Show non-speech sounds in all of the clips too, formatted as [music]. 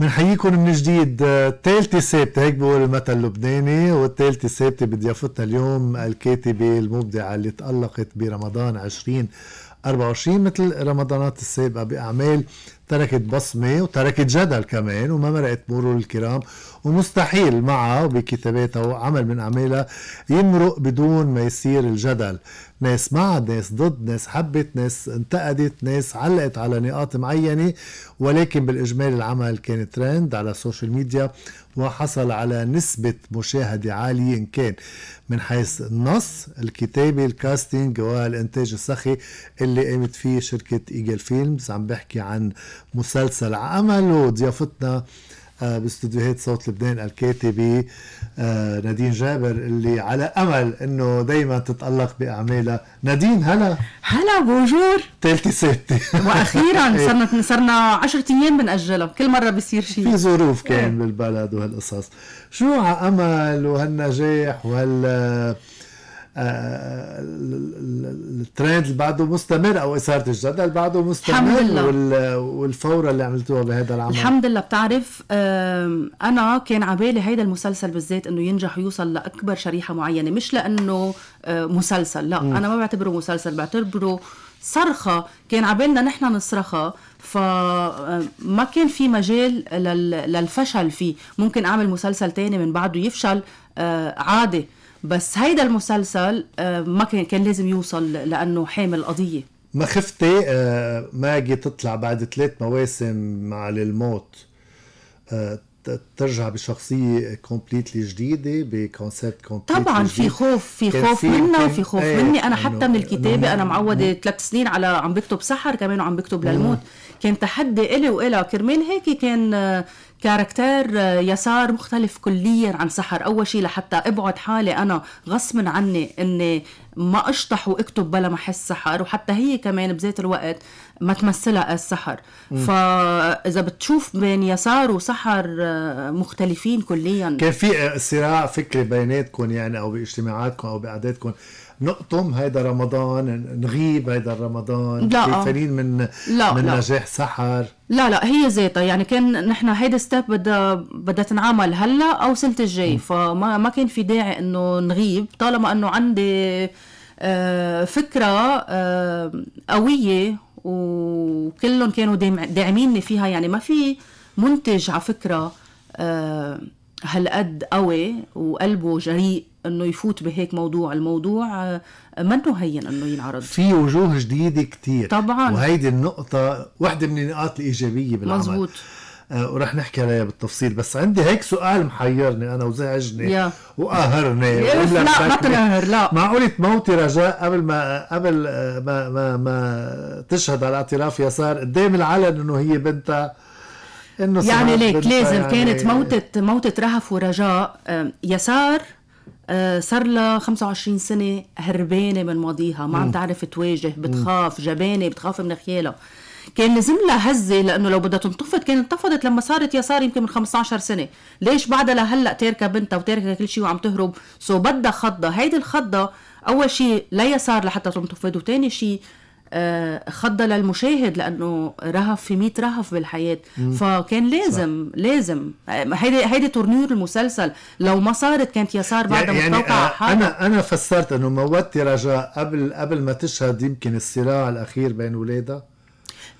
بنحييكم من جديد آه، الثالثة ثابتة هيك بقول المثل اللبناني والثالثة ثابتة بضيافتنا اليوم الكاتبة المبدعة اللي تألقت برمضان 2024 مثل رمضانات السابقة بأعمال تركت بصمة وتركت جدل كمان وما مرقت مرور الكرام ومستحيل معها وبكتاباتها وعمل من أعمالها يمرق بدون ما يصير الجدل ناس مع ناس ضد ناس حبت ناس انتقدت ناس علقت على نقاط معينة ولكن بالإجمال العمل كان ترند على السوشيال ميديا وحصل على نسبة مشاهدة عالية إن كان من حيث النص الكتابة الكاستنج والإنتاج السخي اللي قامت فيه شركة إيجل فيلمز عم بحكي عن مسلسل عمل وضيافتنا آه، باستديوهات صوت لبنان الكاتبة آه، نادين جابر اللي على امل انه دائما تتالق باعمالها نادين هلا هلا بونجور ثالثه سته واخيرا [laughs] إيه. صرنا صرنا 10 ايام بنأجلها كل مره بصير شيء في ظروف كان إيه. بالبلد وهالقصص شو على امل وهالنجاح وهال آه، الترند اللي بعده مستمر او اثاره الجدل اللي بعده مستمر الحمد لله. والفوره اللي عملتوها بهذا العمل الحمد لله بتعرف انا كان عبالي هيدا المسلسل بالذات انه ينجح ويوصل لاكبر شريحه معينه مش لانه آه، مسلسل لا م. انا ما بعتبره مسلسل بعتبره صرخه كان عبالنا نحن نصرخها فما آه، كان في مجال للفشل فيه ممكن اعمل مسلسل تاني من بعده يفشل عادي بس هيدا المسلسل آه، ما كان كان لازم يوصل لانه حامل قضيه ما خفتي آه، ماجي تطلع بعد ثلاث مواسم مع الموت آه، ترجع بشخصية كومبليتلي جديدة بكونسيبت كومبليتلي طبعا في خوف في خوف منا في خوف ايه مني انا حتى من الكتابة انا معودة ثلاث سنين على عم بكتب سحر كمان وعم بكتب للموت كان تحدي إلي وإلها كرمال هيك كان آه، كاركتير آه، يسار مختلف كليا عن سحر اول شيء لحتى ابعد حالي انا غصبا عني اني ما اشطح واكتب بلا ما احس سحر وحتى هي كمان بذات الوقت ما تمثلها السحر فاذا بتشوف بين يسار وسحر آه، مختلفين كليا كان في صراع فكري بيناتكم يعني او باجتماعاتكم او بقعداتكم نقطم هيدا رمضان نغيب هيدا رمضان لا فنين من لا من لا. نجاح سحر لا لا هي ذاتها يعني كان نحن هيدا ستيب بدها بدها تنعمل هلا او السنه الجاي فما ما كان في داعي انه نغيب طالما انه عندي آه، فكره آه، قويه وكلهم كانوا داعميني فيها يعني ما في منتج على فكره آه، هالقد قوي وقلبه جريء انه يفوت بهيك موضوع الموضوع آه، منه هين انه ينعرض في وجوه جديده كثير طبعا وهيدي النقطه وحده من النقاط الايجابيه بالعمل مزبوط آه ورح نحكي عليها بالتفصيل بس عندي هيك سؤال محيرني انا وزعجني يا. وقهرني لا ما تقهر لا معقول تموتي رجاء قبل ما قبل آه، ما ما, ما تشهد على اعتراف يسار قدام العلن انه هي بنتها انه يعني ليك لازم يعني كانت موتة موتة رهف ورجاء يسار آه، صار لها 25 سنه هربانه من ماضيها ما عم تعرف تواجه بتخاف جبانه بتخاف من خيالها كان لازم لها هزه لانه لو بدها تنتفض كانت انتفضت لما صارت يسار يمكن من 15 سنه، ليش بعدها لهلا تاركه بنتها وتاركه كل شيء وعم تهرب؟ سو بدها خضه، هيدي الخضه اول شيء لا يسار لحتى تنتفض وثاني شيء آه، خضه للمشاهد لانه رهف في 100 رهف بالحياه مم. فكان لازم صح. لازم هيدي هيدي تورنير المسلسل لو ما صارت كانت يسار بعد يعني متوقع يعني انا انا فسرت انه موتي رجاء قبل قبل ما تشهد يمكن الصراع الاخير بين اولادها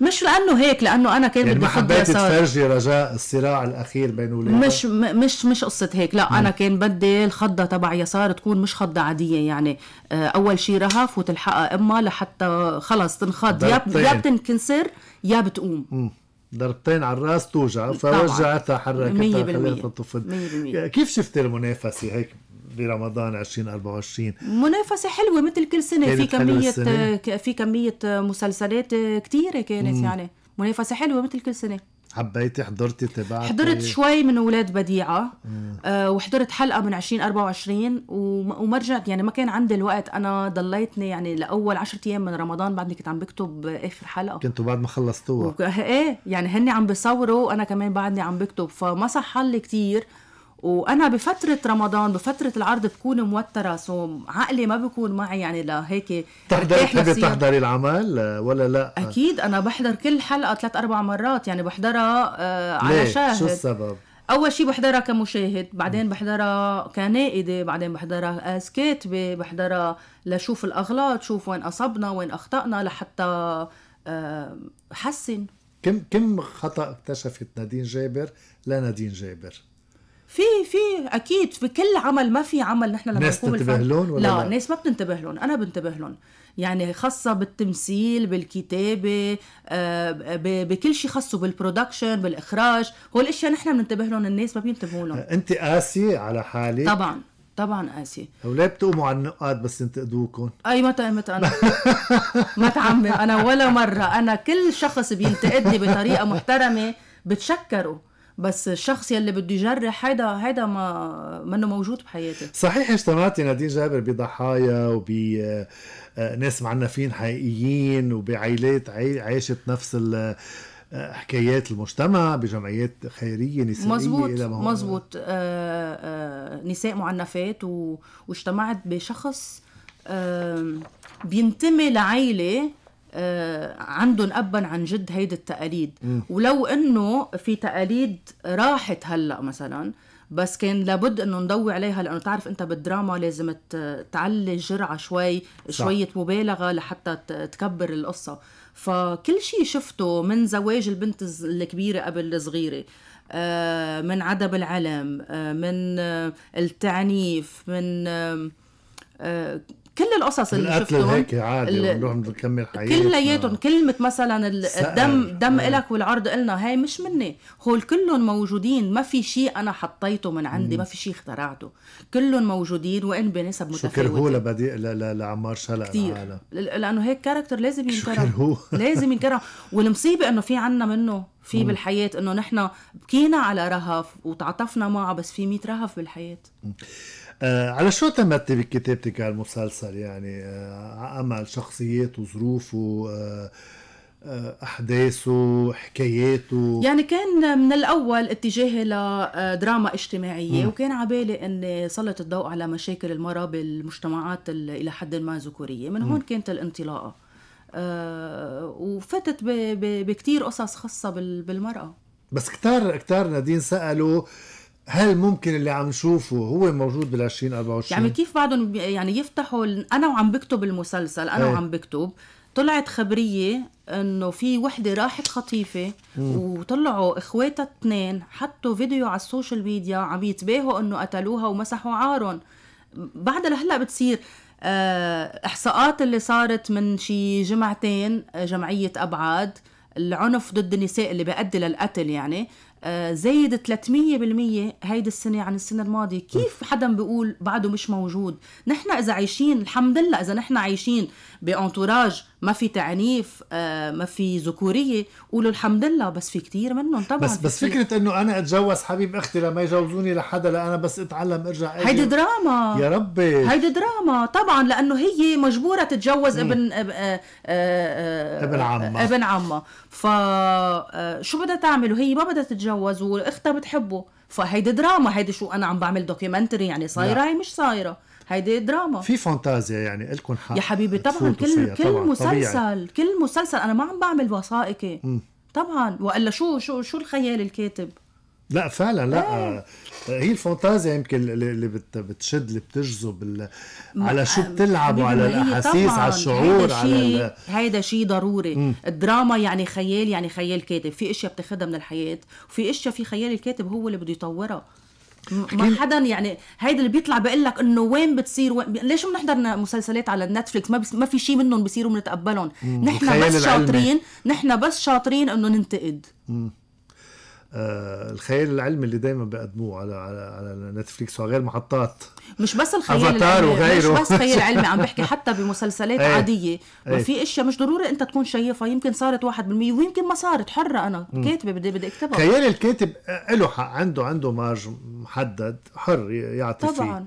مش لانه هيك لانه انا كان يعني بدي ما حبيت تفرجي رجاء الصراع الاخير بين اولادك مش مش مش قصه هيك لا انا كان بدي الخضه تبع يسار تكون مش خضه عاديه يعني آه، اول شيء رهف وتلحقها امها لحتى خلص تنخض يا يا بتنكسر يا بتقوم مم. ضربتين على الراس توجع فوجعتها حركتها خليتها تطفل كيف شفت المنافسه هيك برمضان 2024 منافسه حلوه مثل كل سنه في كميه في كميه مسلسلات كثيره كانت مم. يعني منافسه حلوه مثل كل سنه حبيتي حضرتي تبعتي حضرت شوي من اولاد بديعه آه وحضرت حلقه من 2024 وما رجعت يعني ما كان عندي الوقت انا ضليتني يعني لاول 10 ايام من رمضان بعدني كنت عم بكتب اخر حلقه كنتوا بعد ما خلصتوها وك... ايه يعني هن عم بيصوروا وانا كمان بعدني عم بكتب فما صح لي كثير وانا بفتره رمضان بفتره العرض بكون موتره سو عقلي ما بكون معي يعني لهيك تحضري تحضري تحضري العمل ولا لا اكيد انا بحضر كل حلقه ثلاث اربع مرات يعني بحضرها آه على شاهد شو السبب اول شيء بحضرها كمشاهد بعدين بحضرها كنائده بعدين بحضرها از كاتبه بحضرها لشوف الاغلاط شوف وين اصبنا وين اخطانا لحتى آه، حسن كم كم خطا اكتشفت نادين جابر لنادين جابر في في اكيد في كل عمل ما في عمل نحن لما ناس تنتبه لهم ولا لا, لا الناس ما بتنتبه لهم انا بنتبه لهم يعني خاصة بالتمثيل بالكتابة آه، بكل شيء خاصه بالبرودكشن بالإخراج هو الأشياء نحن بننتبه لهم الناس ما بينتبهوا لهم أنت قاسية على حالك طبعا طبعا قاسي ولا بتقوموا على النقاد بس ينتقدوكم اي متى متى انا ما تعمل انا ولا مره انا كل شخص بينتقدني بطريقه محترمه بتشكره بس الشخص يلي بده يجرح هيدا هيدا ما منه موجود بحياتي صحيح اجتمعتي نادين جابر بضحايا وب آه، ناس معنفين حقيقيين وبعائلات عاشت نفس ال آه، حكايات المجتمع بجمعيات خيرية نسائية مزبوط إلى ما مزبوط آه، نساء معنفات واجتمعت بشخص بينتمي لعيلة عندهم ابا عن جد هيدي التقاليد م. ولو انه في تقاليد راحت هلا مثلا بس كان لابد انه نضوي عليها لانه تعرف انت بالدراما لازم تعلي الجرعه شوي صح. شويه مبالغه لحتى تكبر القصه فكل شيء شفته من زواج البنت الكبيره قبل الصغيره آه، من عدم العلم آه، من آه، التعنيف من كل القصص اللي شفتهم هيك عادي ونروح نكمل حياتنا كلياتهم كلمه مثلا الدم دم آه. الك والعرض النا هي مش مني هول كلهم موجودين ما في شيء انا حطيته من عندي ما في شيء اخترعته كلهم موجودين وان بنسب متفاوته شكر هو لبديع لعمار شلق كثير لانه هيك كاركتر لازم ينكرم [laughs] لازم ينكرم والمصيبه انه في عنا منه في بالحياه انه نحن بكينا على رهف وتعاطفنا معه بس في 100 رهف بالحياه آه، على شو تمتي بكتابتك على المسلسل يعني آه، امل شخصيات وظروفه آه، احداثه حكاياته يعني كان من الاول اتجاهي لدراما اجتماعيه م. وكان عبالي اني سلط الضوء على مشاكل المراه بالمجتمعات الى حد ما ذكوريه من هون م. كانت الانطلاقه أه وفتت بكتير قصص خاصه بالمراه بس كتار كتار نادين سالوا هل ممكن اللي عم نشوفه هو موجود بال 2024 يعني كيف بعدهم يعني يفتحوا انا وعم بكتب المسلسل انا ايه. وعم بكتب طلعت خبريه انه في وحده راحت خطيفه وطلعوا اخواتها اثنين حطوا فيديو على السوشيال ميديا عم يتباهوا انه قتلوها ومسحوا عارهم بعدها لهلا بتصير آه، احصاءات اللي صارت من شي جمعتين آه، جمعيه ابعاد العنف ضد النساء اللي بيؤدي للقتل يعني آه، زايد 300% هيدي السنه عن السنه الماضيه كيف حدا بيقول بعده مش موجود نحن اذا عايشين الحمد لله اذا نحن عايشين بانتوراج ما في تعنيف آه، ما في ذكوريه قولوا الحمد لله بس في كتير منهم طبعا بس بس فكره انه انا اتجوز حبيب اختي لما يجوزوني لحدا لا انا بس اتعلم ارجع هيدي دراما يا ربي هيدي دراما طبعا لانه هي مجبوره تتجوز م. ابن آه، آه، ابن عمها ابن عمها فشو بدها تعمل وهي ما بدها تتجوز واختها بتحبه فهيدي دراما هيدي شو انا عم بعمل دوكيومنتري يعني صايره نعم. هي مش صايره هيدي دراما في فانتازيا يعني لكم حق يا حبيبي طبعا كل كل طبعاً مسلسل طبيعي. كل مسلسل انا ما عم بعمل وثائقي طبعا والا شو شو شو الخيال الكاتب لا فعلا لا ايه. آه، هي الفانتازيا يمكن اللي بتشد اللي بتجذب على شو آه، بتلعب وعلى إيه، الاحاسيس على الشعور هيدا على هيدا شيء ضروري مم. الدراما يعني خيال يعني خيال كاتب في اشياء بتاخذها من الحياه وفي اشياء في خيال الكاتب هو اللي بده يطورها ما حدا يعني هيدا اللي بيطلع بقول لك انه وين بتصير وين بي... ليش بنحضر مسلسلات على نتفلكس ما, بس... ما في شيء منهم بيصيروا بنتقبلهم نحن بس شاطرين نحن بس شاطرين انه ننتقد مم. آه الخيال العلمي اللي دايما بيقدموه على على على نتفليكس وغير محطات مش بس الخيال العلمي وغيره. مش بس خيال [laughs] علمي عم بحكي حتى بمسلسلات أي. عاديه ما إيه. في اشياء مش ضروري انت تكون شايفها يمكن صارت 1% ويمكن ما صارت حره انا كاتبه بدي بدي اكتبها خيال الكاتب له حق عنده عنده مارج محدد حر يعطي طبعا فيه.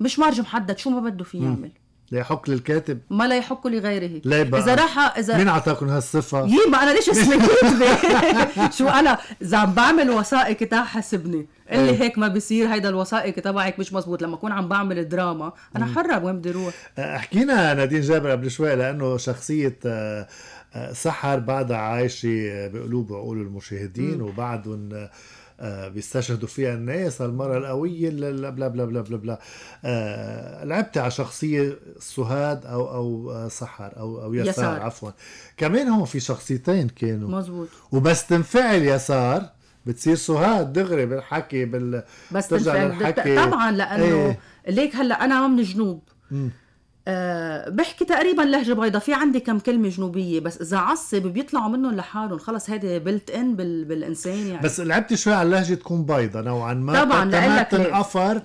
مش مارج محدد شو ما بده فيه يعمل لا يحق للكاتب ما لا يحق لغيره لا اذا راح اذا مين اعطاكم هالصفه؟ يي ما انا ليش اسمي [laughs] كاتبه [laughs] شو انا اذا عم بعمل وثائقي تاع حاسبني قال لي إيه. هيك ما بيصير هيدا الوثائقي تبعك مش مزبوط لما اكون عم بعمل دراما انا حره وين بدي اروح أه، احكينا نادين جابر قبل شوي لانه شخصيه أه، أه، سحر بعدها عايشه بقلوب عقول المشاهدين وبعدهم آه، بيستشهدوا فيها الناس المرأة القوية بلا بلا بلا بلا بلا, بلا. آه، لعبت على شخصية سهاد أو أو آه، سحر أو أو يسار, يسار. عفوا كمان هون في شخصيتين كانوا مزبوط وبس تنفعل يسار بتصير سهاد دغري بالحكي بال بس تنفعل طبعا لأنه ايه. ليك هلا أنا من الجنوب أه بحكي تقريبا لهجه بيضاء في عندي كم كلمه جنوبيه بس اذا عصب بيطلعوا منهم لحالهم خلص هيدي بلت ان بال... بالانسان يعني بس لعبتي شوي على اللهجه تكون بيضاء نوعا ما طبعا لك تنقفر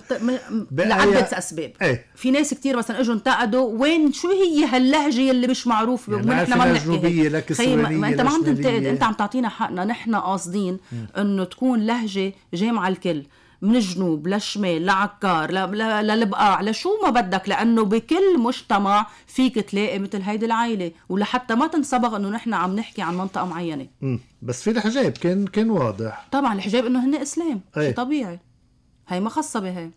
لعدة اسباب ايه؟ في ناس كثير مثلا اجوا انتقدوا وين شو هي هاللهجه اللي مش معروف يعني نحن ما جنوبيه لك ما انت ما عم تنتقد انت عم تعطينا حقنا نحن قاصدين انه تكون لهجه جامعه الكل من الجنوب للشمال لعكار للبقاع لشو ما بدك لانه بكل مجتمع فيك تلاقي مثل هيدي العائله ولحتى ما تنصبغ انه نحن عم نحكي عن منطقه معينه مم. بس في الحجاب كان كان واضح طبعا الحجاب انه هن اسلام شي إيه. طبيعي هي ما خاصه بهي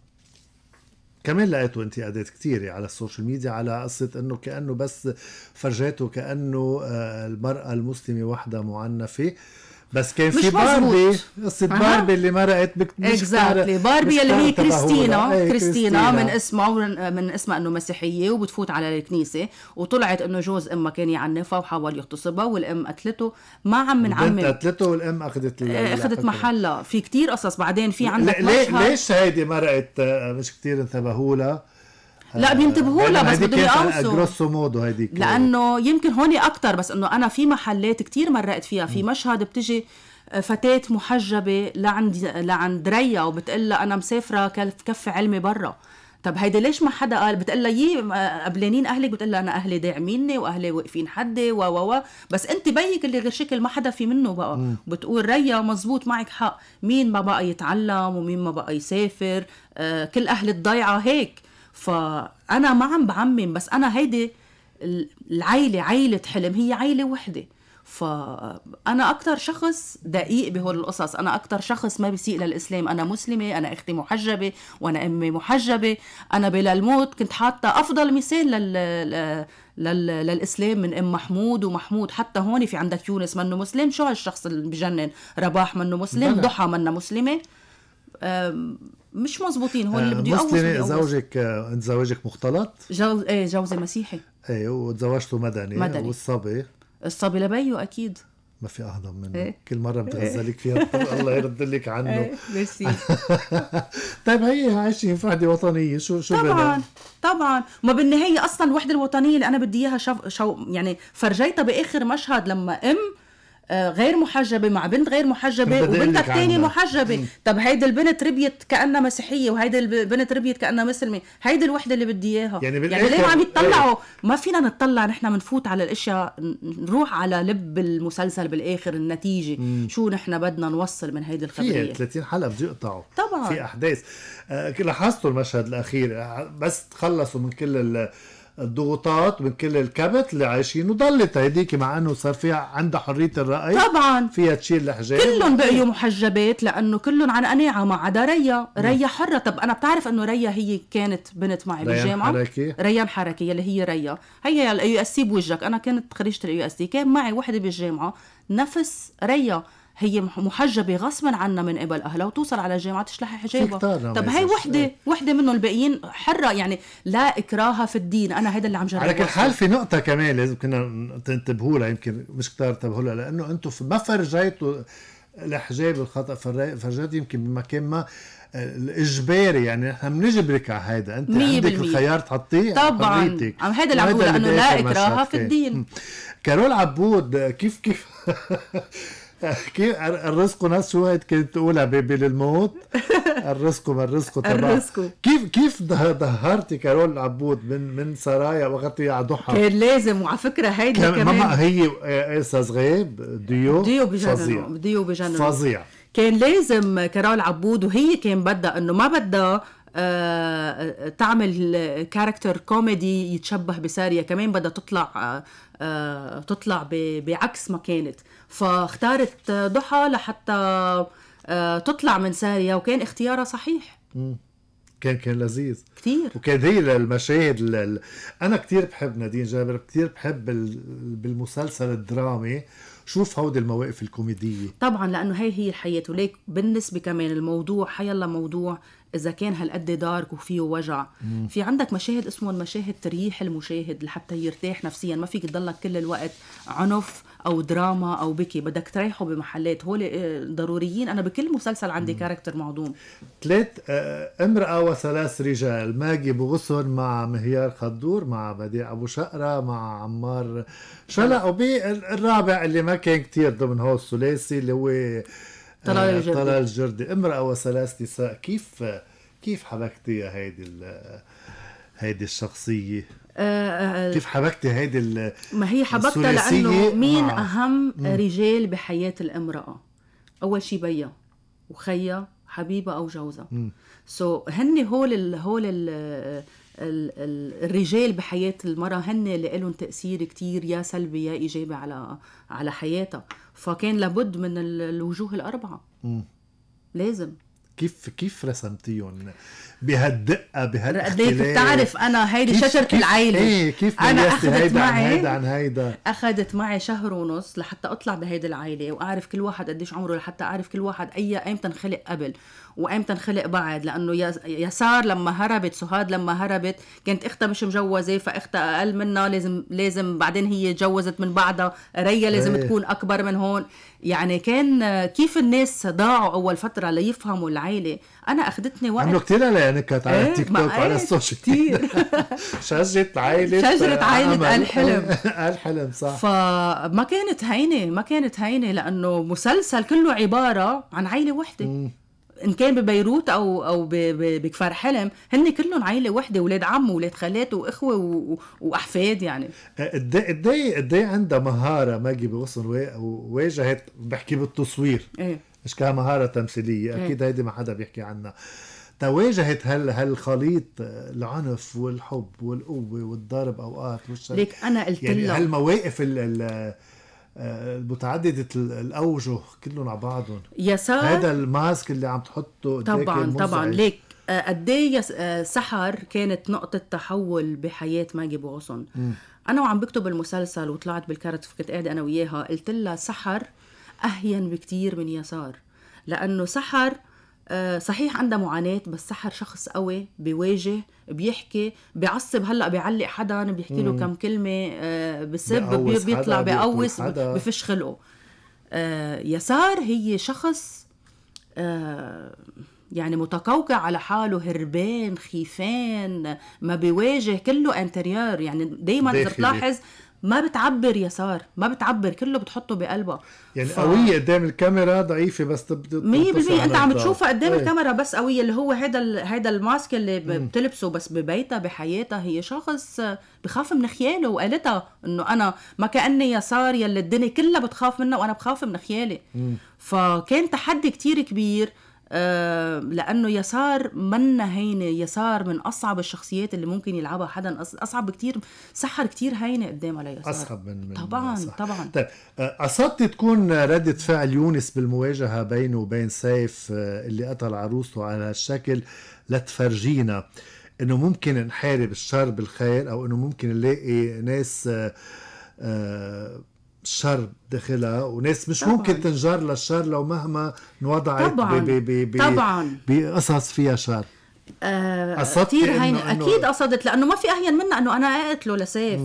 كمان لقيتوا انتقادات كثيرة على السوشيال ميديا على قصة انه كأنه بس فرجاته كأنه آه، المرأة المسلمة وحدها معنفة بس كان في باربي قصه باربي اللي مرقت بكتير اكزاكتلي باربي اللي هي كريستينا ايه كريستينا من اسمها من اسمها انه مسيحيه وبتفوت على الكنيسه وطلعت انه جوز امها كان يعنفها وحاول يغتصبها والام قتلته ما عم من عمي قتلته والام اخذت إيه، اخذت محلها في كتير قصص بعدين في عندك ليش هيدي مرقت آه، مش كتير انتبهوا لها لا آه، بينتبهوا لها بس بدهم يقوصوا جروسو مودو هيديك لانه يمكن هون اكثر بس انه انا في محلات كثير مرقت فيها في مشهد بتجي آه، فتاة محجبة لعند لعند ريا وبتقول لها أنا مسافرة كف علمي برا طب هيدا ليش ما حدا قال بتقول لها يي آه، قبلانين اهلك بتقول لها انا اهلي داعميني واهلي واقفين حدي و و بس انت بيك اللي غير شكل ما حدا في منه بقى مم. بتقول ريا مزبوط معك حق مين ما بقى يتعلم ومين ما بقى يسافر آه كل اهل الضيعه هيك فانا ما عم بعمم بس انا هيدي العيله عيله حلم هي عيله وحده فانا اكثر شخص دقيق بهول القصص انا اكثر شخص ما بيسيء للاسلام انا مسلمه انا اختي محجبه وانا امي محجبه انا بلا الموت كنت حاطه افضل مثال لل... لل... للاسلام من ام محمود ومحمود حتى هون في عندك يونس منه مسلم شو هالشخص اللي بجنن رباح منه مسلم ضحى منه مسلمه مش مزبوطين هو اللي آه، بده يقوي مسلمة زوجك آه، زواجك مختلط؟ جوز ايه جوزي مسيحي ايه وتزوجته مدني مدني والصبي الصبي لبيه اكيد ما في اهضم منه إيه؟ كل مره بتغزلك إيه. فيها الله يرد لك عنه إيه؟ ميرسي [laughs] طيب هي عايشه في وحده وطنيه شو شو طبعا بدأ؟ طبعا ما بالنهايه اصلا الوحده الوطنيه اللي انا بدي اياها شو... شو يعني فرجيتها باخر مشهد لما ام آه، غير محجبه مع بنت غير محجبه وبنت الثانيه محجبه طب هيدي البنت ربيت كانها مسيحيه وهيدي البنت ربيت كانها مسلمه هيدي الوحده اللي بدي اياها يعني, يعني ليه ما عم يتطلعوا إيه. ما فينا نتطلع نحن بنفوت على الاشياء نروح على لب المسلسل بالاخر النتيجه مم. شو نحن بدنا نوصل من هيدي الخبريه في 30 حلقه بده يقطعوا طبعا في احداث آه، لاحظتوا المشهد الاخير آه، بس تخلصوا من كل الضغوطات من كل الكبت اللي عايشين وضلت هيديك مع انه صار فيها عندها حريه الراي طبعا فيها تشيل الحجاب كلهم بقيوا محجبات لانه كلهم عن قناعه ما عدا ريا نعم. ريا حره طب انا بتعرف انه ريا هي كانت بنت معي بالجامعه حركي ريا الحركي اللي هي ريا هي الاي اس سي بوجهك انا كانت خريجه الاي اس سي كان معي وحده بالجامعه نفس ريا هي محجبه غصبا عنا من قبل اهلها وتوصل على الجامعه تشلحي حجابها طب هي وحده ايه. وحده منهم الباقيين حره يعني لا اكراها في الدين انا هذا اللي عم جرب على كل حال في نقطه كمان لازم كنا تنتبهوا لها يمكن مش كتار انتبهوا لها لانه انتم ما فرجيتوا الحجاب الخطا فرجيتوا يمكن بمكان ما آه، الاجباري يعني نحن بنجبرك على هيدا انت عندك الخيار تحطيه يعني طبعا عم هيدا اللي عم بقول انه لا اكراها في الدين كارول عبود كيف كيف [laughs] كيف الرزق شو هيك كنت تقولها بيبي للموت [laughs] الرزق ما الرزق تبع كيف كيف دهرتي كارول عبود من من سرايا وغطي على ضحى كان لازم وعلى فكره هيدي كمان ماما هي قصص آه، غيب ديو ديو بجنن فظيع ديو بجنن فظيع كان لازم كارول عبود وهي كان بدها انه ما بدها آه، آه، تعمل كاركتر كوميدي يتشبه بساريا كمان بدها تطلع آه، تطلع بعكس ما كانت فاختارت ضحى لحتى تطلع من ساريا وكان اختيارها صحيح كان كان لذيذ كثير وكان هي المشاهد لل... انا كثير بحب نادين جابر كثير بحب بالمسلسل الدرامي شوف هودي المواقف الكوميدية طبعا لأنه هي هي الحياة وليك بالنسبة كمان الموضوع حيلا موضوع اذا كان هالقد دارك وفيه وجع مم. في عندك مشاهد اسمهم مشاهد تريح المشاهد لحتى يرتاح نفسيا ما فيك تضلك كل الوقت عنف او دراما او بكي بدك تريحه بمحلات هول آه، ضروريين انا بكل مسلسل عندي كاركتر معدوم ثلاث آه، امراه وثلاث رجال ماجي بغصن مع مهيار خدور مع بديع ابو شقره مع عمار شلق وبالرابع اللي ما كان كتير ضمن هو الثلاثي اللي هو طلال آه، الجردي طلال الجردي امرأة وثلاث نساء كيف كيف حبكتي هيدي هيدي الشخصية آه،, آه كيف حبكتي هيدي ما هي حبكتها لأنه مين مع... أهم مم. رجال بحياة الامرأة أول شي بيها وخيها حبيبه أو جوزها سو so, هن هول الـ هول الـ الرجال بحياه المراه هن لهم تاثير كتير يا سلبي يا ايجابي على على حياتها فكان لابد من الوجوه الاربعه م. لازم كيف كيف رسمتيهم بهالدقه بهالاختلاف قديك بتعرف انا هيدي شجره العيله ايه كيف انا اخذت هيدا معي عن هيدا عن هيدا اخذت معي شهر ونص لحتى اطلع بهيدي العيله واعرف كل واحد قديش عمره لحتى اعرف كل واحد اي ايمتى انخلق قبل وامتى انخلق بعد لانه يسار لما هربت سهاد لما هربت كانت اختها مش مجوزه فاختها اقل منها لازم لازم بعدين هي تجوزت من بعدها ريا لازم ايه. تكون اكبر من هون يعني كان كيف الناس ضاعوا اول فتره ليفهموا العيله انا اخذتني وقت عملوا كثير يعني كانت على التيك إيه، توك وعلى إيه، السوشيال كثير [laughs] شجره عائله [laughs] شجره عائله الحلم [laughs] الحلم صح فما كانت هينه ما كانت هينه لانه مسلسل كله عباره عن عائله وحده ان كان ببيروت او او بكفر حلم هن كلهم عائله وحده ولاد عم ولاد خالات واخوه واحفاد يعني قد ايه قد ايه عندها مهاره ماجي بوصل وواجهت بحكي بالتصوير ايه مش كان مهاره تمثيليه إيه. اكيد هيدي ما حدا بيحكي عنها تواجهت هال هالخليط آه، العنف والحب والقوه والضرب اوقات والشر ليك انا قلت يعني هالمواقف ال متعددة الأوجه كلهم على بعضهم يسار هذا الماسك اللي عم تحطه طبعا طبعا ليك قد ايه, آه، إيه آه، سحر كانت نقطة تحول بحياة ماجي بوغسون أنا وعم بكتب المسلسل وطلعت بالكارت فكنت قاعدة أنا وياها قلت لها سحر أهين بكتير من يسار لأنه سحر آه، صحيح عندها معاناة بس سحر شخص قوي بيواجه بيحكي بيعصب هلا بيعلق حدا بيحكي له كم كلمة آه، بسب بيطلع بيقوس بفش خلقه آه، يسار هي شخص يعني متقوقع على حاله هربان خيفان ما بيواجه كله انتريار يعني دايما بتلاحظ ما بتعبر يسار ما بتعبر كله بتحطه بقلبها يعني ف... قويه قدام الكاميرا ضعيفه بس 100% انت عم تشوفها قدام ايه. الكاميرا بس قويه اللي هو هذا ال... هذا الماسك اللي ب... بتلبسه بس ببيتها بحياتها هي شخص بخاف من خياله وقالتها انه انا ما كاني يسار يلي الدنيا كلها بتخاف منه وانا بخاف من خيالي مم. فكان تحدي كتير كبير آه، لانه يسار منا هينه يسار من اصعب الشخصيات اللي ممكن يلعبها حدا اصعب كتير سحر كتير هينه قدام على يسار اصعب من, من طبعا صح. طبعا طيب قصدتي آه، تكون رده فعل يونس بالمواجهه بينه وبين سيف آه، اللي قتل عروسته على هالشكل لتفرجينا انه ممكن نحارب الشر بالخير او انه ممكن نلاقي ناس آآ آآ شر داخلها وناس مش طبعاً. ممكن تنجر للشر لو مهما انوضعت طبعا طبعا بقصص فيها شر آه كثير هين اكيد قصدت لانه ما في اهين منها انه انا اقتله لسيف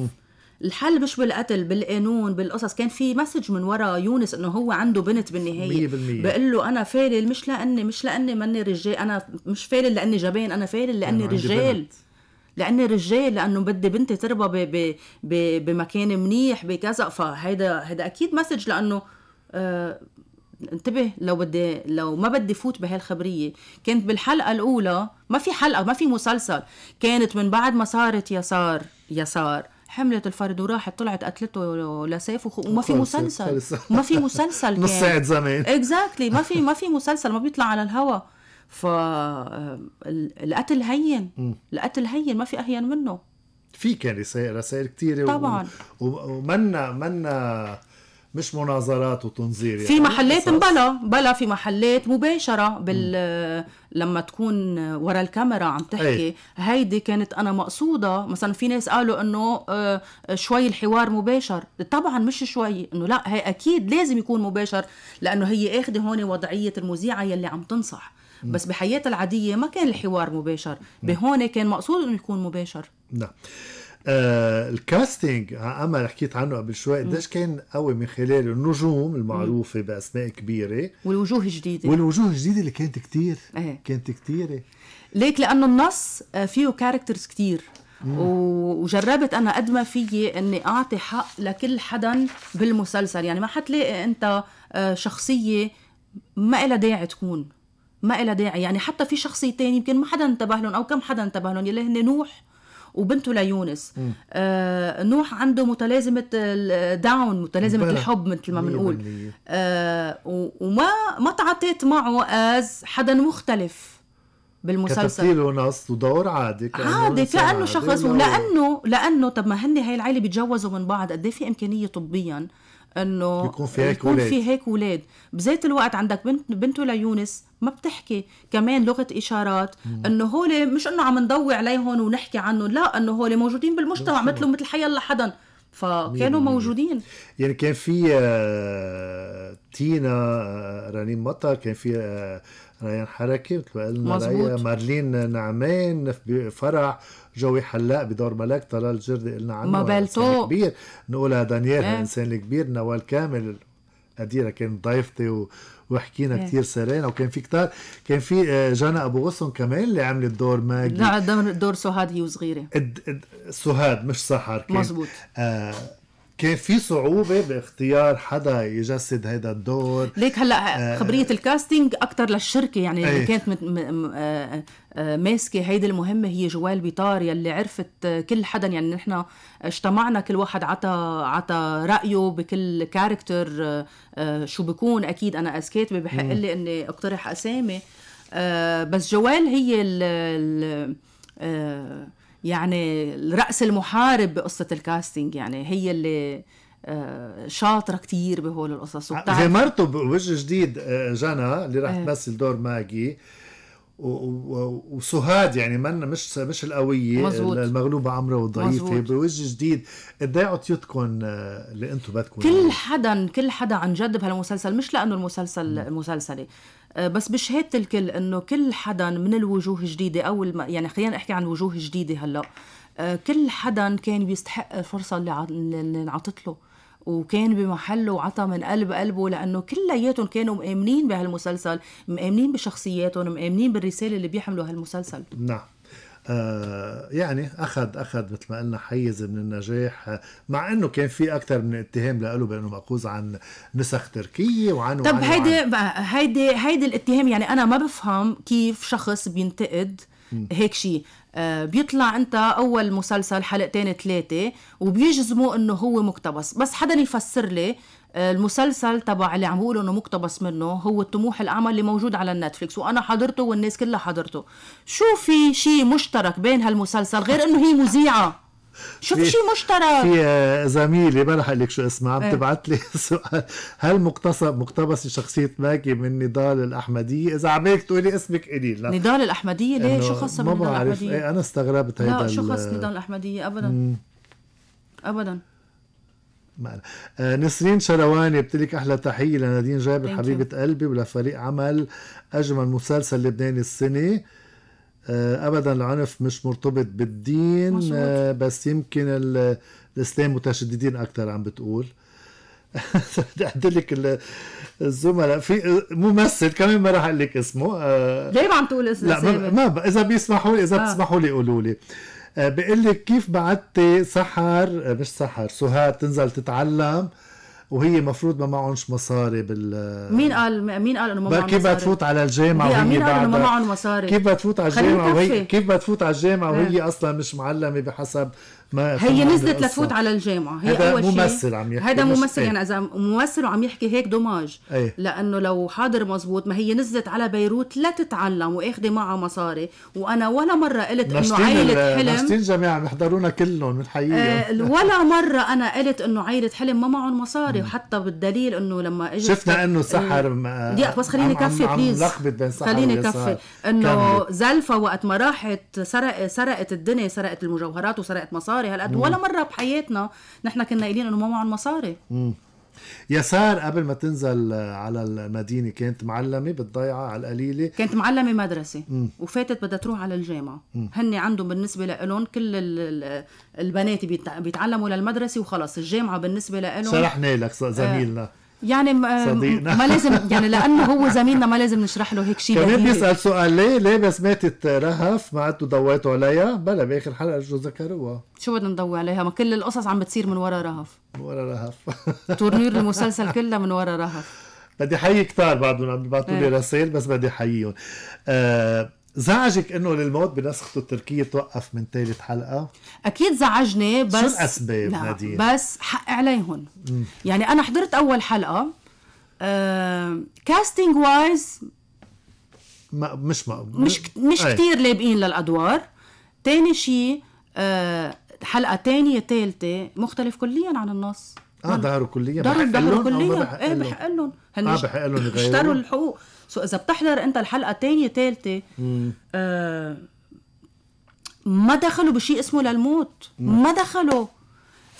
الحل مش بالقتل بالقانون بالقصص كان في مسج من ورا يونس انه هو عنده بنت بالنهايه 100% بقول له انا فالل مش لاني مش لاني ماني رجال انا مش فالل لاني جبان انا فالل لاني رجال بنت. لاني رجال لانه بدي بنتي تربى ب... ب... بمكان منيح بكذا فهيدا هيدا اكيد مسج لانه آه... انتبه لو بدي لو ما بدي فوت بهالخبريه كانت بالحلقه الاولى ما في حلقه ما في مسلسل كانت من بعد ما صارت يسار يسار حملت الفرد وراحت طلعت قتلته لسيف وخ... وما في مسلسل ما في مسلسل كان [laughs] نص ساعة زمان اكزاكتلي ما في ما في مسلسل ما بيطلع على الهوا فالقتل آه، هين القتل هين ما في أهين منه في كان رسائل رسائل كثيرة طبعا ومنا منا مش مناظرات وتنظير يعني في محلات بلا بلا في محلات مباشره بال لما تكون ورا الكاميرا عم تحكي أي. هيدي كانت انا مقصوده مثلا في ناس قالوا انه آه، شوي الحوار مباشر طبعا مش شوي انه لا هي اكيد لازم يكون مباشر لانه هي اخذه هون وضعيه المذيعه يلي عم تنصح بس بحياتها العاديه ما كان الحوار مباشر بهون كان مقصود انه يكون مباشر نعم آه الكاستنج امل آه، حكيت عنه قبل شوي قديش كان قوي من خلال النجوم المعروفه باسماء كبيره والوجوه الجديده والوجوه الجديده اللي كانت كثير اه. كانت كثيرة ليك لانه النص آه، فيه كاركترز كثير وجربت انا قد ما فيي اني اعطي حق لكل حدا بالمسلسل يعني ما حتلاقي انت آه، شخصيه ما لها داعي تكون ما إلها داعي يعني حتى في شخصيتين يمكن ما حدا انتبه لهم أو كم حدا انتبه لهم يلي هن نوح وبنته ليونس آه نوح عنده متلازمه الداون متلازمه بلد. الحب مثل ما بنقول آه وما ما تعاطيت معه از حدا مختلف بالمسلسل له نص ودور عادي كأنه عادي كانه شخص ولانه لانه طب ما هن هاي العيله بيتجوزوا من بعض قد إيه في امكانيه طبيا انه يكون في هيك يكون في هيك اولاد بذات الوقت عندك بنت بنته ليونس ما بتحكي كمان لغه اشارات انه هول مش انه عم نضوي عليهم ونحكي عنهم لا انه هول موجودين بالمجتمع مثله مثل حي الله حدا فكانوا موجودين يعني كان في آه، تينا آه، رنين مطر كان في آه، ريان حركي مثل ما قلنا رايا مارلين نعمان في فرح جوي حلاق بدور ملاك طلال جردي قلنا عنه يعني بالتو كبير نقولها دانيال الانسان إيه. الكبير نوال كامل قديره كانت ضيفتي و... وحكينا ايه. كثير سرينا وكان في كتار كان في آه، جانا ابو غصن كمان اللي عملت دور ماجي لا نعم، دور سهاد هي وصغيره سهاد مش سحر كان مزبوط آه كان في صعوبة باختيار حدا يجسد هذا الدور ليك هلا آه، خبرية آه الكاستنج أكثر للشركة يعني اللي كانت آه، آه، ماسكة هيدي المهمة هي جوال بيطار يلي عرفت كل حدا يعني نحن اجتمعنا كل واحد عطى عطى رأيه بكل كاركتر شو بكون أكيد أنا كاتبة بحق لي إني أقترح أسامي بس جوال هي ال يعني الرأس المحارب بقصة الكاستنج يعني هي اللي آه، شاطره كتير بهول القصص آه، مرته بوجه جديد آه، جانا اللي راح إيه. تمثل دور ماجي وسهاد يعني منا مش مش القويه مزبوط. المغلوبه عمره والضعيفه بوجه جديد قد ايه عطيتكم اللي انتم بدكم كل حدا كل حدا عن جد بهالمسلسل مش لانه المسلسل مسلسلي آه، بس بشهاده الكل انه كل حدا من الوجوه الجديده او الم... يعني خلينا احكي عن وجوه جديده هلا آه، كل حدا كان بيستحق الفرصه اللي, اللي انعطت له وكان بمحله وعطى من قلب قلبه لانه كلياتهم كانوا مآمنين بهالمسلسل مآمنين بشخصياتهم مآمنين بالرساله اللي بيحملوا هالمسلسل نعم آه، يعني اخذ اخذ مثل ما قلنا حيز من النجاح آه، مع انه كان في اكثر من اتهام له بانه ماخوذ عن نسخ تركيه وعن طب هيدي هيدي هيدي الاتهام يعني انا ما بفهم كيف شخص بينتقد هيك شيء آه، بيطلع انت اول مسلسل حلقتين ثلاثه وبيجزموا انه هو مقتبس بس حدا يفسر لي آه، المسلسل تبع اللي عم بيقولوا انه مقتبس منه هو الطموح الاعمى اللي موجود على النتفليكس وانا حضرته والناس كلها حضرته شو في شيء مشترك بين هالمسلسل غير انه هي مذيعه شوف شيء مشترك في زميلي ما رح لك شو اسمها عم إيه. تبعت لي [laughs] سؤال هل مقتصب مقتبس شخصيه ماجي من نضال الاحمديه؟ اذا عم تقولي اسمك الي لا نضال الاحمديه ليه؟ شو خاصه بنضال الاحمديه؟ بعرف إيه، انا استغربت هيدا لا شو خاص نضال الاحمديه ابدا ابدا معنا. آه نسرين شرواني بتلك احلى تحيه لنادين جابر حبيبه قلبي ولفريق عمل اجمل مسلسل لبناني السنه آه، ابدا العنف مش مرتبط بالدين مزبوط. آه، بس يمكن الاسلام متشددين اكثر عم بتقول بدي [laughs] لك الزملاء في ممثل كمان ما راح اقول لك اسمه آه، ليه ما عم تقول اسمه لا ما, ما ب... اذا بيسمحوا لي اذا آه. بتسمحوا لي قولوا لي بقول لك كيف بعتي سحر مش سحر سهاد تنزل تتعلم وهي مفروض ما معهمش مصاري بال مين قال مين قال انه ما معهم كيف بدها تفوت على الجامعه وهي مين قال انه ما معهم مصاري كيف بدها تفوت على الجامعه وهي كيف بدها تفوت على الجامعه وهي اصلا مش معلمه بحسب ما هي نزلت لتفوت على الجامعه هي هذا اول ممثل شيء. عم يحكي هذا ممثل يعني اذا ممثل وعم يحكي هيك دوماج ايه؟ لانه لو حاضر مزبوط ما هي نزلت على بيروت لا تتعلم واخذه معها مصاري وانا ولا مره قلت انه عائله حلم ناشطين جميعا بيحضرونا كلهم بنحييهم آه، [laughs] ولا مره انا قلت انه عائله حلم ما معهم مصاري وحتى بالدليل انه لما اجت شفنا انه سحر دقيقه بس خليني كفي بليز خليني كفي انه زلفه وقت ما راحت سرقت الدنيا سرقت المجوهرات وسرقت مصاري مصاري هالقد ولا مره بحياتنا نحن كنا قايلين انه ما معهم مصاري مم. يسار قبل ما تنزل على المدينه كانت معلمه بالضيعه على القليله كانت معلمه مدرسه وفاتت بدها تروح على الجامعه هن عندهم بالنسبه لهم كل البنات بيتعلموا للمدرسه وخلص الجامعه بالنسبه لهم شرحنا لك زميلنا آه يعني آه، صديقنا. ما لازم [laughs] يعني لانه هو زميلنا ما لازم نشرح له هيك شيء كمان بيسال سؤال ليه ليه بس ماتت رهف ما عدتوا ضويتوا عليها بلا باخر حلقه شو ذكروها شو بدنا نضوي عليها ما كل القصص عم بتصير من ورا رهف من ورا رهف [laughs] تورنير المسلسل كله من ورا رهف بدي حيي كثار بعضهم عم بيبعتوا لي إيه. رسائل بس بدي حييهم آه زعجك انه للموت بنسخته التركيه توقف من ثالث حلقه؟ اكيد زعجني بس شو الاسباب نعم، نادين؟ بس حق عليهم يعني انا حضرت اول حلقه آه... كاستنج وايز ما مش ما مش مش أي. كتير لابقين للادوار تاني شيء آه... حلقه تانية ثالثه مختلف كليا عن النص اه ظهروا كليا ظهروا كليا ايه بحق لهم هن آه، اشتروا الحقوق سو اذا بتحضر انت الحلقه الثانيه ثالثه آه ما دخلوا بشيء اسمه للموت مم. ما دخلوا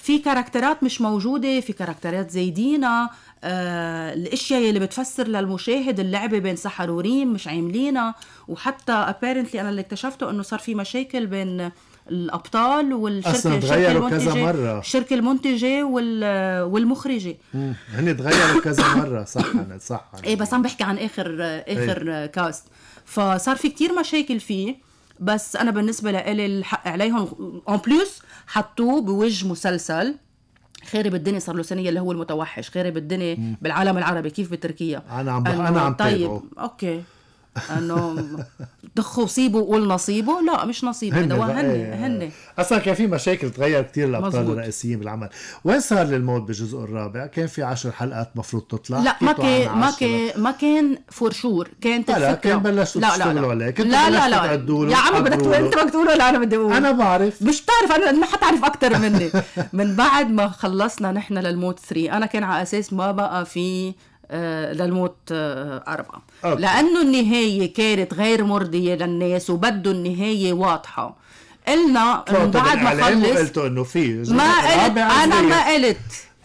في كاركترات مش موجوده في كاركترات زايدينا آه الاشياء اللي بتفسر للمشاهد اللعبه بين سحر وريم مش عاملينها وحتى ابيرنتلي انا اللي اكتشفته انه صار في مشاكل بين الابطال والشركه أصلاً تغيروا كذا مره الشركه المنتجه والمخرجه هن تغيروا كذا [coughs] مره صح أنا صح أنا. ايه بس عم بحكي عن اخر إيه. اخر ايه. كاست فصار في كتير مشاكل فيه بس انا بالنسبه لإلي الحق عليهم اون بليس حطوه بوجه مسلسل خارب الدنيا صار له سنيه اللي هو المتوحش خارب الدنيا بالعالم العربي كيف بتركيا انا عم انا عم طيب اوكي انه دخوا وسيبوا وقول نصيبه لا مش نصيبه هن هن إيه. هن اصلا كان في مشاكل تغير كثير الابطال الرئيسيين بالعمل وين صار للموت بالجزء الرابع كان في عشر حلقات مفروض تطلع لا ما كان ما كان ما كان فور شور كانت لا لا كان بلشوا تشتغلوا عليه كنت لا لا لا يا عمي بدك تقول انت بدك تقول ولا انا بدي اقول انا بعرف مش بتعرف انا ما حتعرف اكثر مني [laughs] من بعد ما خلصنا نحن للموت 3 انا كان على اساس ما بقى في آه، للموت آه، أربعة أوكي. لأنه النهاية كانت غير مرضية للناس وبده النهاية واضحة قلنا بعد ما خلص قلتوا انه في ما قلت انا ما قلت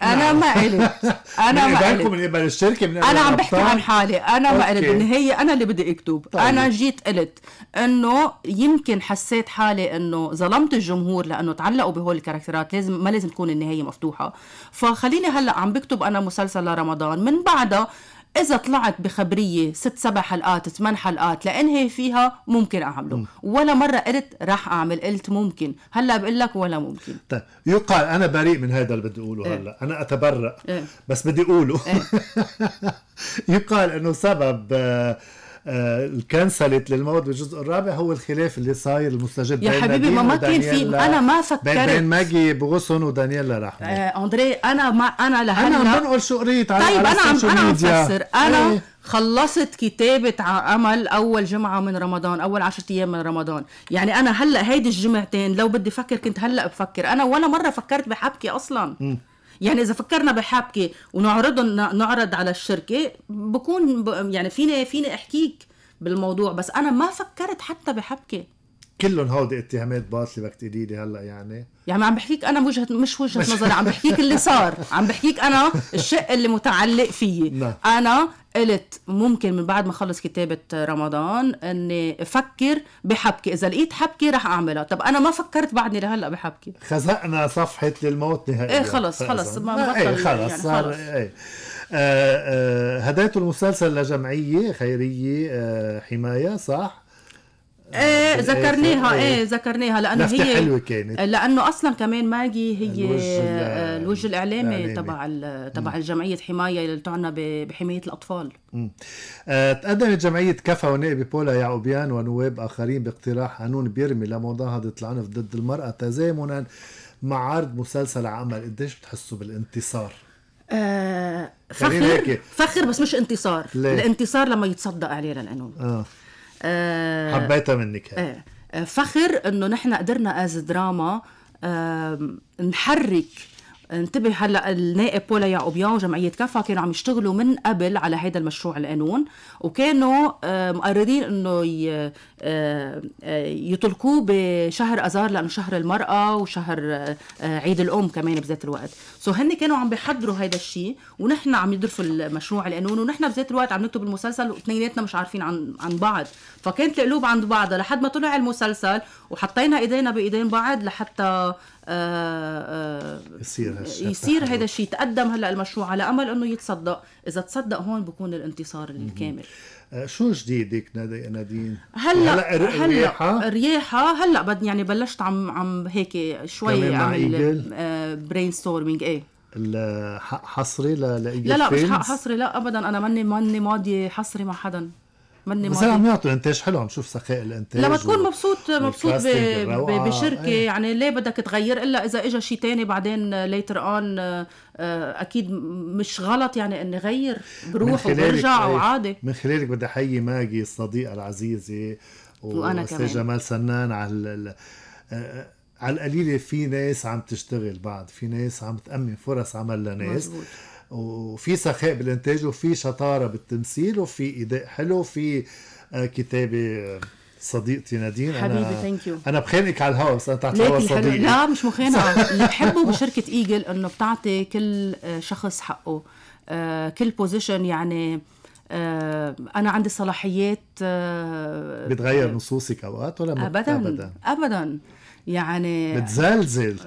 انا نعم. ما الي انا [laughs] ما الي من قبل الشركه من انا عم بحكي عن حالي انا ما الي ان هي انا اللي بدي اكتب طيب. انا جيت قلت انه يمكن حسيت حالي انه ظلمت الجمهور لانه تعلقوا بهول الكاركترات لازم ما لازم تكون النهايه مفتوحه فخليني هلا عم بكتب انا مسلسل لرمضان من بعدها اذا طلعت بخبريه ست سبع حلقات ثمان حلقات لانهي فيها ممكن اعمله مم. ولا مره قلت راح اعمل قلت ممكن هلا بقول لك ولا ممكن طيب يقال انا بريء من هذا اللي بدي اقوله إيه. هلا انا اتبرأ إيه. بس بدي اقوله إيه. [laughs] يقال انه سبب آه آه، الكنسلت للموت بالجزء الرابع هو الخلاف اللي صاير المستجد يا حبيبي ما ما كان في انا ما فكرت بين ماجي بغصن ودانييلا رحمه آه اندري انا ما انا لهلا انا عم بنقل شو قريت على طيب انا عم انا عم فسر انا ايه؟ خلصت كتابة عمل أول جمعة من رمضان أول عشرة أيام من رمضان يعني أنا هلأ هيدي الجمعتين لو بدي أفكر كنت هلأ بفكر أنا ولا مرة فكرت بحبكي أصلا م. يعني اذا فكرنا بحبكه ونعرضهم نعرض على الشركه بكون يعني فيني فيني احكيك بالموضوع بس انا ما فكرت حتى بحبكه كلهم هودي اتهامات باطله بدك تقولي لي هلا يعني يعني عم بحكيك انا وجهه مش وجهه نظري عم بحكيك اللي صار عم بحكيك انا الشق اللي متعلق فيي نعم. انا قلت ممكن من بعد ما خلص كتابة رمضان اني افكر بحبكة اذا لقيت حبكة رح اعملها طب انا ما فكرت بعدني لهلا بحبكة خزقنا صفحة للموت نهائيا ايه خلص خلص ما ايه خلص يعني, يعني صار ايه آه آه هديتوا المسلسل لجمعية خيرية آه حماية صح؟ إيه،, إيه،, ايه ذكرناها ايه, إيه، ذكرناها لانه هي حلوه كانت لانه اصلا كمان ماجي هي الوجه, الوجه الاعلامي تبع تبع الجمعيه حمايه اللي تعنى بحمايه الاطفال آه تقدمت جمعيه كفا ونائب بولا يعقوبيان ونواب اخرين باقتراح قانون بيرمي لمضاهضه العنف ضد المراه تزامنا مع عرض مسلسل عمل قديش بتحسوا بالانتصار آه فخر فخر بس مش انتصار ليه؟ الانتصار لما يتصدق عليه للقانون آه. آه، حبيتها منك هي. إيه. آه، فخر انه نحن قدرنا از آه، دراما نحرك انتبه هلا النائب بولا يعقوبيان وجمعيه كفا كانوا عم يشتغلوا من قبل على هذا المشروع القانون وكانوا آه، مقررين انه آه، آه، يطلقوه بشهر اذار لانه شهر المراه وشهر عيد الام كمان بذات الوقت سو هن كانوا عم بيحضروا هذا الشيء ونحن عم يدرسوا المشروع القانون ونحن بذات الوقت عم نكتب المسلسل واثنيناتنا مش عارفين عن عن بعض فكانت القلوب عند بعضها لحد ما طلع المسلسل وحطينا ايدينا بايدين بعض لحتى يصير هالشيء يصير هذا الشيء تقدم هلا المشروع على امل انه يتصدق اذا تصدق هون بكون الانتصار الكامل آه، شو جديدك نادين؟ هلا هلا رياحه رياحه هلا بدني يعني بلشت عم عم هيك شوي اعمل برين ستورمينج ايه حصري لا لا لا مش حصري لا ابدا انا ماني ماني ماضيه حصري مع حدا مني بس عم يعطوا انتاج حلو عم شوف سخاء الانتاج لما تكون مبسوط مبسوط بشركه ايه. يعني ليه بدك تغير الا اذا اجى شيء تاني بعدين ليتر آه، اون آه، آه، اكيد مش غلط يعني اني غير بروح وبرجع ايه. وعادي من خلالك بدي احيي ماجي الصديقه العزيزه وانا كمان جمال سنان على على القليله في ناس عم تشتغل بعد في ناس عم تامن فرص عمل لناس مزبوط. وفي سخاء بالانتاج وفي شطاره بالتمثيل وفي اداء حلو وفي آه، كتابه آه، صديقتي نادين حبيبي انا ثانك يو انا بخانقك على الهوس انا تحت الهوس صديقي لا مش مخانقه [laughs] اللي بحبه بشركه ايجل انه بتعطي كل آه، شخص حقه كل بوزيشن يعني انا عندي صلاحيات بتغير نصوصك اوقات ولا ابدا ابدا ابدا يعني بتزلزل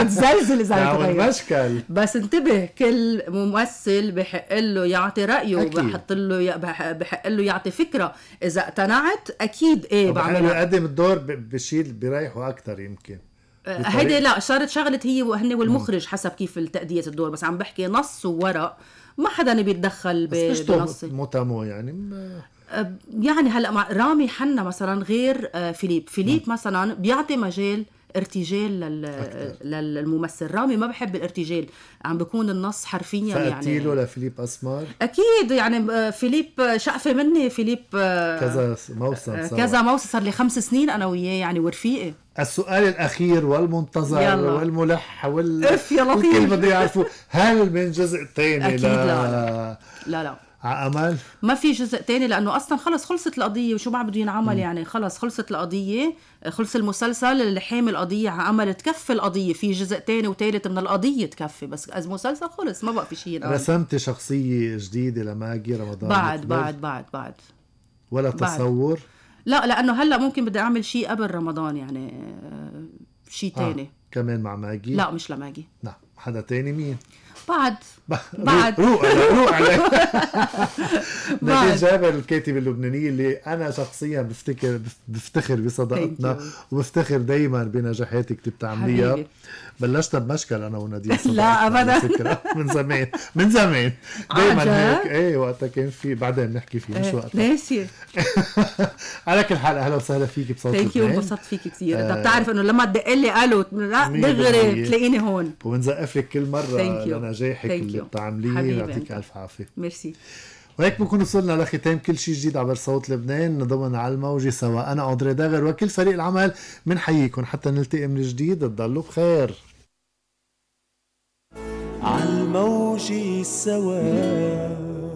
بتزلزل [laughs] اذا بتغير نعم، مشكل بس انتبه كل ممثل بحق له يعطي رايه بحط له بحق له يعطي فكره اذا اقتنعت اكيد ايه بعمل بقدم الدور بشيل بيريحه اكثر يمكن آه، هيدي لا صارت شغله هي وهن والمخرج حسب كيف تاديه الدور بس عم بحكي نص وورق ما حدا بيتدخل بنص مش يعني يعني هلا مع رامي حنا مثلا غير آه، فيليب فيليب مثلا بيعطي مجال ارتجال لل... للممثل رامي ما بحب الارتجال عم بكون النص حرفيا يعني له لفيليب اسمار اكيد يعني آه، فيليب شقفه مني فيليب آه، كذا موسم صار كذا موسم صار لي خمس سنين انا وياه يعني ورفيقي السؤال الاخير والمنتظر يلا. والملح وال اف يا لطيف الكل بده يعرفوا هل من جزء ثاني اكيد لا لا لا, لا. عامل ما في جزء تاني لانه اصلا خلص خلصت القضيه وشو ما بده ينعمل يعني خلص خلصت القضيه خلص المسلسل اللي حامل قضيه عامل تكفي القضيه في جزء تاني وتالت من القضيه تكفي بس از مسلسل خلص ما بقى في شيء رسمتي شخصيه جديده لماجي رمضان بعد بعد بعد بعد ولا بعد. تصور لا لانه هلا ممكن بدي اعمل شيء قبل رمضان يعني آه، شيء آه، تاني آه. كمان مع ماجي لا مش لماجي نعم حدا تاني مين بعد بعد روق روق [laughs] [laughs] نبيل جابر الكاتب اللبناني اللي انا شخصيا بفتكر بفتخر بصداقتنا وبفتخر دائما بنجاحاتك اللي بتعمليها بلشنا بمشكل انا ونادين [laughs] لا ابدا [laughs] من زمان من زمان آه، دائما هيك ايه وقتها كان في بعدين بنحكي فيه مش إيه، وقتها ناسي [laughs] على كل حال اهلا وسهلا فيك بصوت ثانك يو انبسطت فيك كثير انت آه، بتعرف انه لما تدق لي الو لا دغري تلاقيني هون وبنزقف لك كل مره لنجاحك اللي بتعمليه يعطيك الف عافيه ميرسي وهيك بكون وصلنا لختام كل شيء جديد عبر صوت لبنان ضمن على الموجة سواء أنا أودري داغر وكل فريق العمل بنحييكم حتى نلتقي من جديد تضلوا بخير عالموج السواد